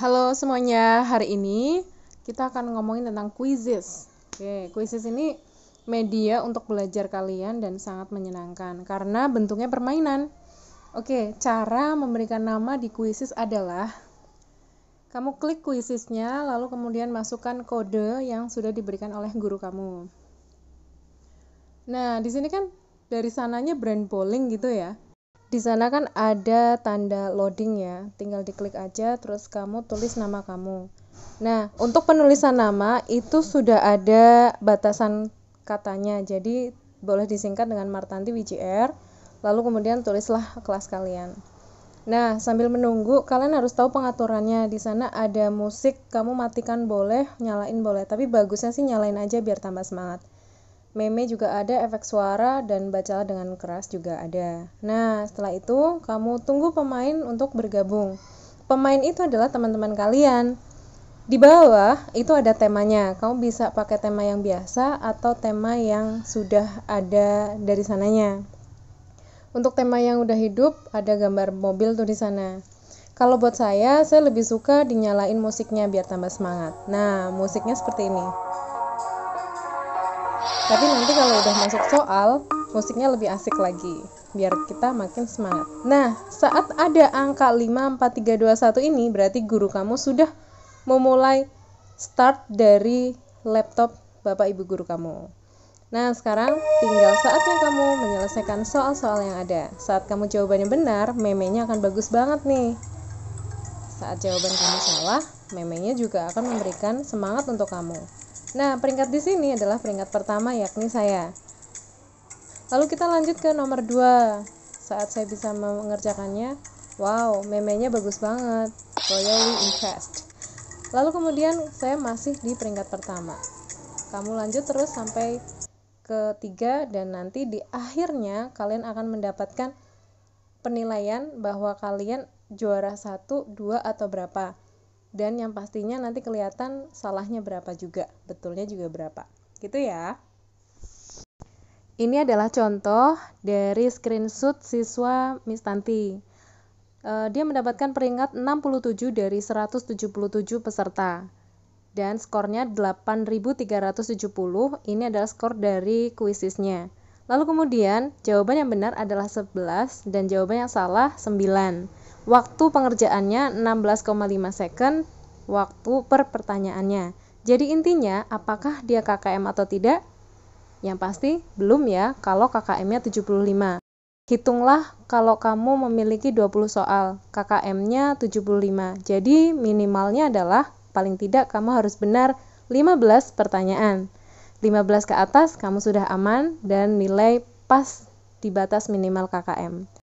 Halo semuanya, hari ini kita akan ngomongin tentang quizzes. Oke, quizzes ini media untuk belajar kalian dan sangat menyenangkan karena bentuknya permainan. Oke, cara memberikan nama di quizzes adalah kamu klik quizzesnya, lalu kemudian masukkan kode yang sudah diberikan oleh guru kamu. Nah, di sini kan dari sananya brand polling gitu ya di sana kan ada tanda loading ya tinggal diklik aja terus kamu tulis nama kamu nah untuk penulisan nama itu sudah ada batasan katanya jadi boleh disingkat dengan Martanti WJR lalu kemudian tulislah kelas kalian nah sambil menunggu kalian harus tahu pengaturannya di sana ada musik kamu matikan boleh nyalain boleh tapi bagusnya sih nyalain aja biar tambah semangat meme juga ada, efek suara, dan bacalah dengan keras juga ada. Nah, setelah itu kamu tunggu pemain untuk bergabung. Pemain itu adalah teman-teman kalian. Di bawah itu ada temanya. Kamu bisa pakai tema yang biasa atau tema yang sudah ada dari sananya. Untuk tema yang udah hidup ada gambar mobil tuh di sana. Kalau buat saya, saya lebih suka dinyalain musiknya biar tambah semangat. Nah, musiknya seperti ini. Tapi nanti kalau udah masuk soal, musiknya lebih asik lagi biar kita makin semangat. Nah, saat ada angka 5 4 3 2 1 ini berarti guru kamu sudah memulai start dari laptop Bapak Ibu guru kamu. Nah, sekarang tinggal saatnya kamu menyelesaikan soal-soal yang ada. Saat kamu jawabannya benar, memenya akan bagus banget nih. Saat jawaban kamu salah, memenya juga akan memberikan semangat untuk kamu. Nah, peringkat di sini adalah peringkat pertama yakni saya. Lalu kita lanjut ke nomor 2. Saat saya bisa mengerjakannya, wow, memenya bagus banget. Royally impressed. Lalu kemudian saya masih di peringkat pertama. Kamu lanjut terus sampai ke ketiga dan nanti di akhirnya kalian akan mendapatkan penilaian bahwa kalian juara 1, 2 atau berapa dan yang pastinya nanti kelihatan salahnya berapa juga, betulnya juga berapa. Gitu ya. Ini adalah contoh dari screenshot siswa Miss Tanti. E, dia mendapatkan peringkat 67 dari 177 peserta dan skornya 8370. Ini adalah skor dari kuisisnya. Lalu kemudian jawaban yang benar adalah 11 dan jawaban yang salah 9. Waktu pengerjaannya 16,5 second, waktu per pertanyaannya. Jadi intinya, apakah dia KKM atau tidak? Yang pasti belum ya kalau KKM-nya 75. Hitunglah kalau kamu memiliki 20 soal, KKM-nya 75. Jadi minimalnya adalah paling tidak kamu harus benar 15 pertanyaan. 15 ke atas kamu sudah aman dan nilai pas di batas minimal KKM.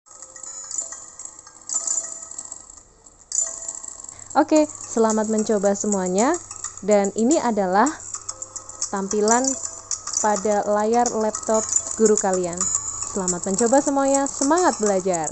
Oke, selamat mencoba semuanya. Dan ini adalah tampilan pada layar laptop guru kalian. Selamat mencoba semuanya, semangat belajar!